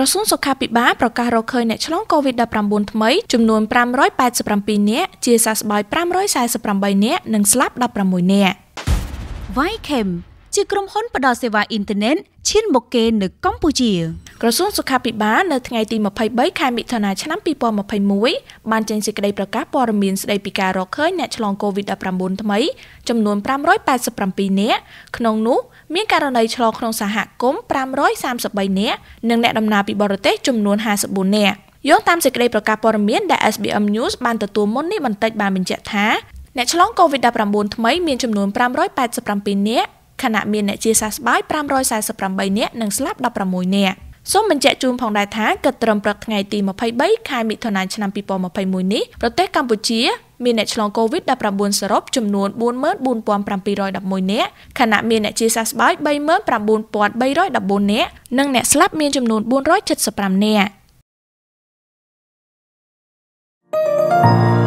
ក្រសួងសុខាភិបាលប្រកាសរកឃើញអ្នកឆ្លង COVID-19 ថ្មីចំនួន587នាក់ជាសះស្បើយ548នាក់និងស្លាប់16នាក់ Vichem ជាក្រុមហ៊ុនផ្ដល់សេវាអ៊ីនធឺណិតឈានមកគេនៅកម្ពុជាក្រសួងសុខាភិបាលនៅថ្ងៃទី23ខែមិថុនាឆ្នាំ2021បានចេញសេចក្តីប្រកាសព័ត៌មានស្តីពីការរកឃើញអ្នកឆ្លង COVID-19 ថ្មីចំនួន587នាក់ក្នុងនោះមានករណីឆ្លងក្នុងសហគមន៍533នាក់និងអ្នកដំណើរពីបរទេសចំនួន54នាក់យោងតាមសេចក្តីប្រកាសព័ត៌មានដែល SBM News បានទទួលមុននេះបន្តិចបានបញ្ជាក់ថាអ្នកឆ្លង COVID-19 ថ្មីមានចំនួន587នាក់ខណៈមានអ្នកជាសះស្បើយ548នាក់និងស្លាប់16នាក់សូមបញ្ជាក់ជូន ផងដែរថាគិតត្រឹមព្រឹកថ្ងៃទី23ខែមិថុនាឆ្នាំ2021នេះប្រទេសកម្ពុជាមានអ្នកឆ្លង COVID-19 សរុបចំនួន44711នាក់ខណៈមានអ្នកជាសះស្បើយ39314នាក់និងអ្នកស្លាប់មានចំនួន475នាក់ thank you